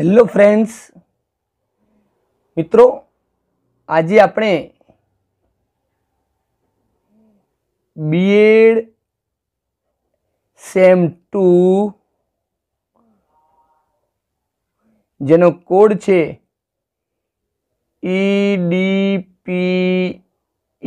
Hello friends મિત્રો આજે આપણે બીએડ સેમ ટુ જેનો કોડ છે ઈડીપીઈ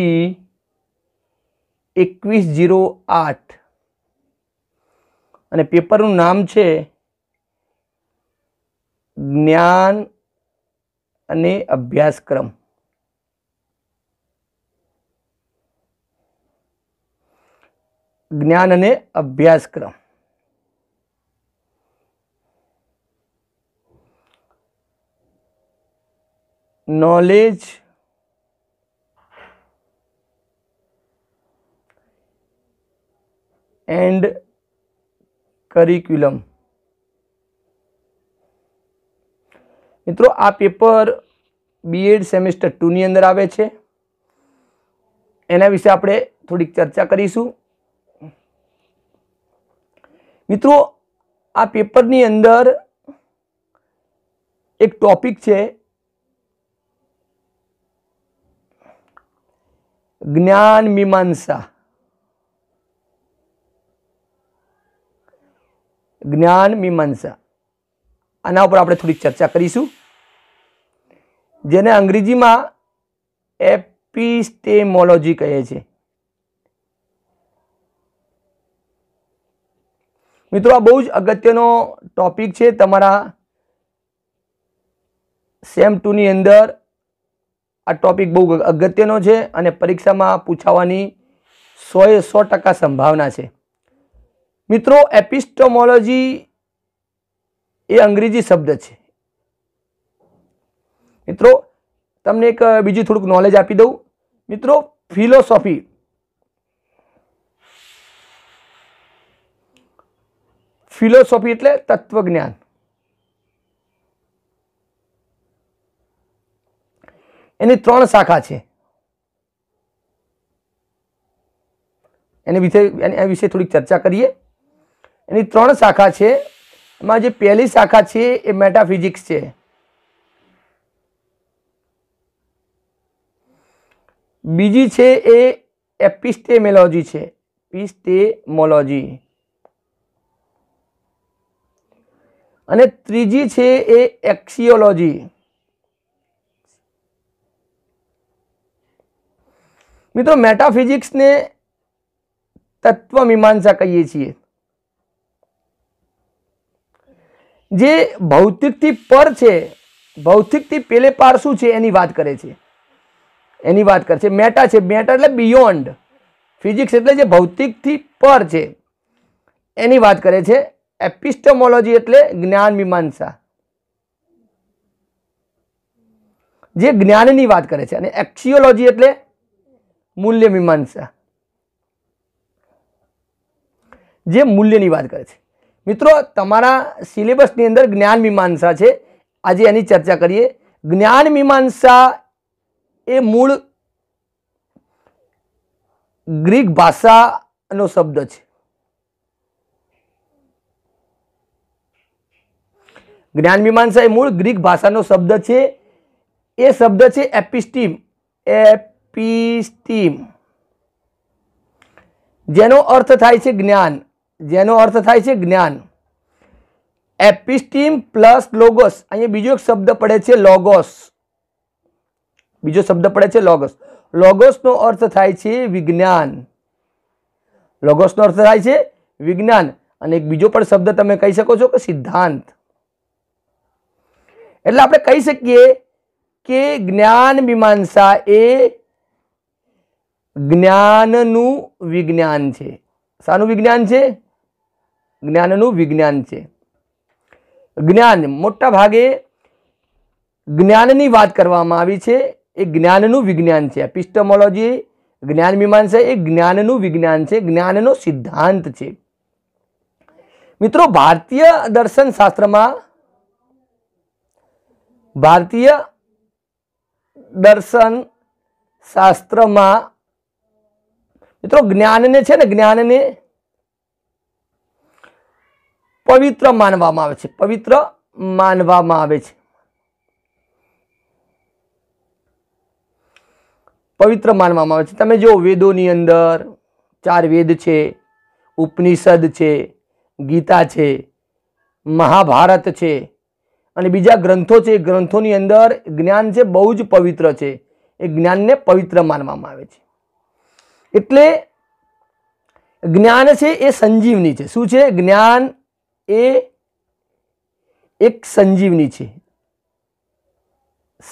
e e એકવીસ જીરો આઠ અને પેપરનું નામ છે જ્ઞાન અને અભ્યાસક્રમ જ્ઞાન અને અભ્યાસક્રમ નોલેજ એન્ડ કરિક્યુલમ મિત્રો આ પેપર બીએડ સેમેસ્ટર ટુની અંદર આવે છે એના વિશે આપણે થોડીક ચર્ચા કરીશું મિત્રો આ પેપરની અંદર એક ટોપિક છે જ્ઞાન મીમાંસા જ્ઞાન મીમાંસા આના ઉપર આપણે થોડીક ચર્ચા કરીશું જેને અંગ્રેજીમાં એપિસ્ટેમોલોજી કહે છે મિત્રો આ બહુ જ અગત્યનો ટોપિક છે તમારા સેમ ટુની અંદર આ ટોપિક બહુ અગત્યનો છે અને પરીક્ષામાં પૂછાવાની સોએ સો ટકા સંભાવના છે મિત્રો એપિસ્ટોમોલોજી એ અંગ્રેજી શબ્દ છે મિત્રો તમને એક બીજું થોડુંક નોલેજ આપી દઉં મિત્રો ફિલોસોફી ફિલોસોફી એટલે તત્વજ્ઞાન એની ત્રણ શાખા છે એની વિશે એના વિશે થોડીક ચર્ચા કરીએ એની ત્રણ શાખા છે એમાં જે પહેલી શાખા છે એ મેટાફિઝિક્સ છે બીજી છે એ એપિસ્ટેમેલોજી છે પિસ્ટેમોલોજી અને ત્રીજી છે એ એક્સિયોલોજી મિત્રો મેટાફિઝિક્સને તત્વમીમાંસા કહીએ છીએ જે ભૌતિકથી પર છે ભૌતિકથી પેલે પાર શું છે એની વાત કરે છે એની વાત કરે છે મેટા છે મેટા એટલે બિયોન્ડ ફિઝિક્સ એટલે જે ભૌતિકથી પર છે એની વાત કરે છે એપિસ્ટમોલોજી એટલે જ્ઞાન મીમાંસા જે જ્ઞાનની વાત કરે છે અને એક્સિયોલોજી એટલે મૂલ્ય મીમાંસા જે મૂલ્યની વાત કરે છે મિત્રો તમારા સિલેબસની અંદર જ્ઞાન મીમાંસા છે આજે એની ચર્ચા કરીએ જ્ઞાન મીમાંસા એ મૂળ ગ્રીક ભાષાનો શબ્દ છે જ્ઞાન મીમાંસા એ મૂળ ગ્રીક ભાષાનો શબ્દ છે એ શબ્દ છે એપિસ્ટીમ એપિસ્ટીમ જેનો અર્થ થાય છે જ્ઞાન જેનો અર્થ થાય છે જ્ઞાન એપિસ્ટીમ પ્લસ લોગોસ અહીંયા બીજો એક શબ્દ પડે છે લોગોસ બીજો શબ્દ પડે છે લોગોસ લોગોસનો અર્થ થાય છે વિજ્ઞાન લોગોસનો અર્થ થાય છે વિજ્ઞાન અને એક બીજો પણ શબ્દ તમે કહી શકો છો કે સિદ્ધાંત એટલે આપણે કહી શકીએ કે જ્ઞાન મીમાંસા એ જ્ઞાનનું વિજ્ઞાન છે શાનું વિજ્ઞાન છે જ્ઞાનનું વિજ્ઞાન છે જ્ઞાન મોટા ભાગે જ્ઞાનની વાત કરવામાં આવી છે એ જ્ઞાનનું વિજ્ઞાન છે એપિસ્ટમોલોજી જ્ઞાન મીમાંસા એ જ્ઞાનનું વિજ્ઞાન છે જ્ઞાનનો સિદ્ધાંત છે મિત્રો ભારતીય દર્શન શાસ્ત્રમાં ભારતીય દર્શન શાસ્ત્રમાં મિત્રો જ્ઞાનને છે ને જ્ઞાનને પવિત્ર માનવામાં આવે છે પવિત્ર માનવામાં આવે છે પવિત્ર માનવામાં આવે છે તમે જો વેદોની અંદર ચાર વેદ છે ઉપનિષદ છે ગીતા છે મહાભારત છે અને બીજા ગ્રંથો છે એ ગ્રંથોની અંદર જ્ઞાન છે બહુ જ પવિત્ર છે એ જ્ઞાનને પવિત્ર માનવામાં આવે છે એટલે જ્ઞાન છે એ સંજીવની છે શું છે જ્ઞાન એ એક સંજીવની છે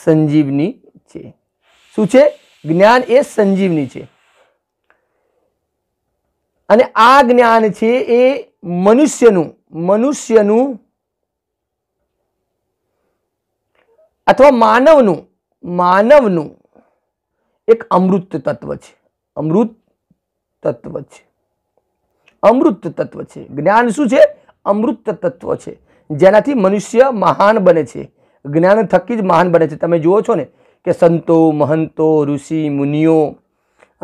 સંજીવની છે શું છે જ્ઞાન એ સંજીવની છે અને આ જ્ઞાન છે એ મનુષ્યનું મનુષ્યનું અથવા માનવનું માનવનું એક અમૃત તત્વ છે અમૃત તત્વ છે અમૃત તત્વ છે જ્ઞાન શું છે અમૃત તત્વ છે જેનાથી મનુષ્ય મહાન બને છે જ્ઞાન થકી જ મહાન બને છે તમે જુઓ છો ને કે સંતો મહંતો ઋષિ મુનિઓ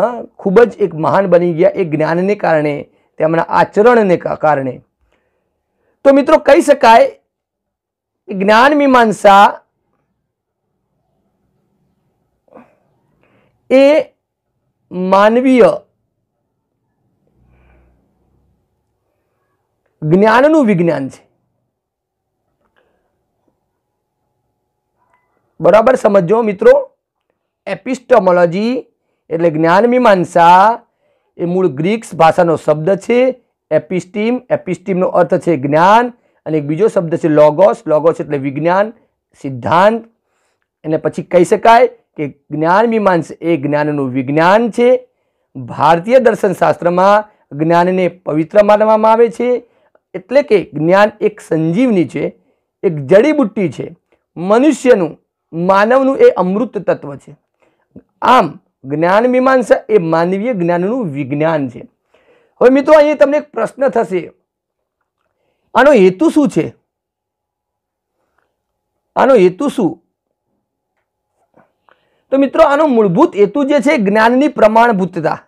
હા ખૂબ જ એક મહાન બની ગયા એ જ્ઞાનને કારણે તેમના આચરણને કારણે તો મિત્રો કહી શકાય જ્ઞાન મીમાંસા એ માનવીય જ્ઞાનનું વિજ્ઞાન છે બરાબર સમજો મિત્રો એપિસ્ટોમોલોજી એટલે જ્ઞાન મીમાંસા એ મૂળ ગ્રીક્સ ભાષાનો શબ્દ છે એપિસ્ટીમ એપિસ્ટીમનો અર્થ છે જ્ઞાન અને બીજો શબ્દ છે લોગોસ લોગોસ એટલે વિજ્ઞાન સિદ્ધાંત એને પછી કહી શકાય કે જ્ઞાન મીમાંસ એ જ્ઞાનનું વિજ્ઞાન છે ભારતીય દર્શનશાસ્ત્રમાં જ્ઞાનને પવિત્ર માનવામાં આવે છે એટલે કે જ્ઞાન એક સંજીવની છે એક જડીબુટ્ટી છે મનુષ્યનું માનવનું એ અમૃત તત્વ છે આમ જ્ઞાન મીમાંસા એ માનવીય જ્ઞાનનું વિજ્ઞાન છે હવે મિત્રો અહીંયા તમને એક પ્રશ્ન થશે આનો હેતુ શું છે આનો હેતુ શું તો મિત્રો આનો મૂળભૂત હેતુ જે છે જ્ઞાનની પ્રમાણભૂતતા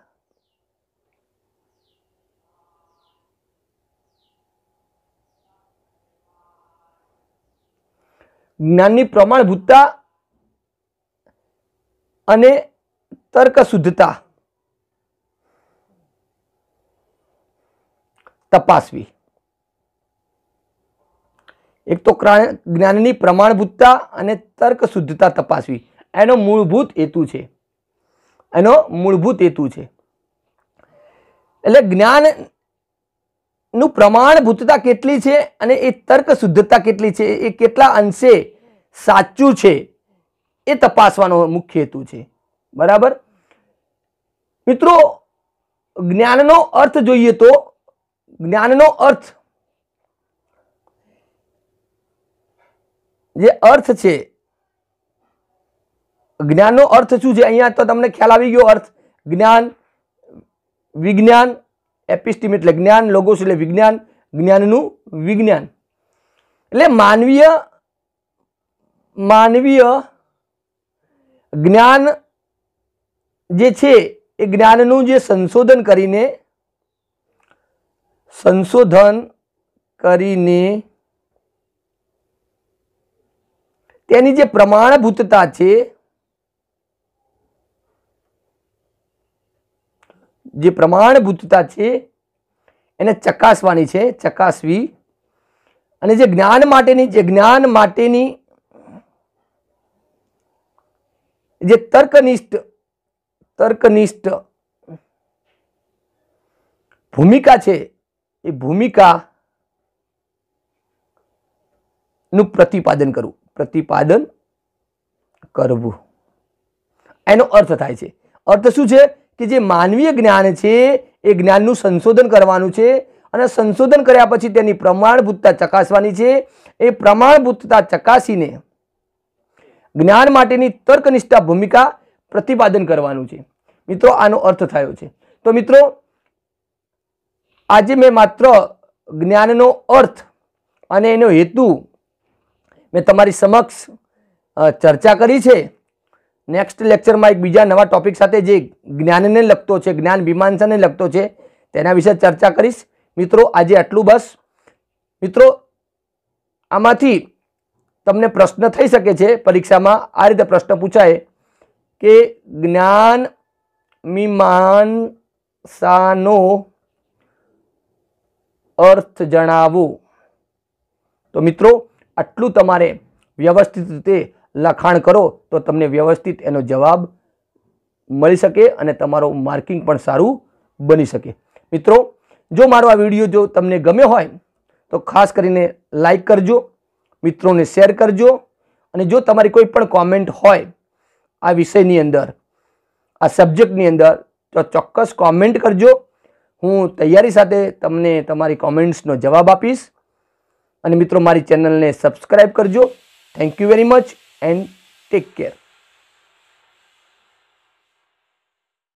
જ્ઞાનની પ્રમાણભૂતતા અને તર્કશુદ્ધતા તપાસવી એક તો જ્ઞાનની પ્રમાણભૂતતા અને તર્કશુદ્ધતા તપાસવી એનો મૂળભૂત હેતુ છે એનો મૂળભૂત હેતુ છે એટલે જ્ઞાન નું પ્રમાણભૂતતા કેટલી છે અને એ તર્ક શુદ્ધતા કેટલી છે એ કેટલા અંશે સાચું છે એ તપાસવાનો મુખ્ય હેતુ છે બરાબર મિત્રો જ્ઞાનનો અર્થ જોઈએ તો જ્ઞાનનો અર્થ જે અર્થ છે જ્ઞાનનો અર્થ શું છે અહીંયા તો તમને ખ્યાલ આવી ગયો અર્થ જ્ઞાન વિજ્ઞાન એપિસ્ટીમ એટલે જ્ઞાન લોગોસ એટલે વિજ્ઞાન જ્ઞાનનું વિજ્ઞાન એટલે માનવીય માનવીય જ્ઞાન જે છે એ જ્ઞાનનું જે સંશોધન કરીને સંશોધન કરીને તેની જે પ્રમાણભૂતતા છે જે પ્રમાણભૂતતા છે એને ચકાસવાની છે ચકાસવી અને જે જ્ઞાન માટેની જે જ્ઞાન માટેની જે તર્કનિષ્ઠ તર્કનિષ્ઠ ભૂમિકા છે એ ભૂમિકા નું પ્રતિપાદન કરવું પ્રતિપાદન કરવું એનો અર્થ થાય છે અર્થ શું છે કે જે માનવીય જ્ઞાન છે એ જ્ઞાનનું સંશોધન કરવાનું છે અને સંશોધન કર્યા પછી તેની પ્રમાણભૂતતા ચકાસવાની છે એ પ્રમાણભૂતતા ચકાસીને જ્ઞાન માટેની તર્કનિષ્ઠા ભૂમિકા પ્રતિપાદન કરવાનું છે મિત્રો આનો અર્થ થયો છે તો મિત્રો આજે મેં માત્ર જ્ઞાનનો અર્થ અને એનો હેતુ મેં તમારી સમક્ષ ચર્ચા કરી છે નેક્સ્ટ લેક્ચરમાં એક બીજા નવા ટોપિક સાથે જે જ્ઞાનને લગતો છે જ્ઞાન મીમાંસાને લગતો છે તેના વિશે ચર્ચા કરીશ મિત્રો આજે આટલું બસ મિત્રો આમાંથી તમને પ્રશ્ન થઈ શકે છે પરીક્ષામાં આ રીતે પ્રશ્ન પૂછાય કે જ્ઞાન મીમાંસાનો અર્થ જણાવો તો મિત્રો આટલું તમારે વ્યવસ્થિત રીતે લખાણ કરો તો તમને વ્યવસ્થિત એનો જવાબ મળી શકે અને તમારું માર્કિંગ પણ સારું બની શકે મિત્રો જો મારો આ વિડીયો જો તમને ગમ્યો હોય તો ખાસ કરીને લાઈક કરજો મિત્રોને શેર કરજો અને જો તમારી કોઈ પણ કોમેન્ટ હોય આ વિષયની અંદર આ સબ્જેક્ટની અંદર તો ચોક્કસ કોમેન્ટ કરજો હું તૈયારી સાથે તમને તમારી કોમેન્ટ્સનો જવાબ આપીશ અને મિત્રો મારી ચેનલને સબસ્ક્રાઈબ કરજો thank you very much and take care.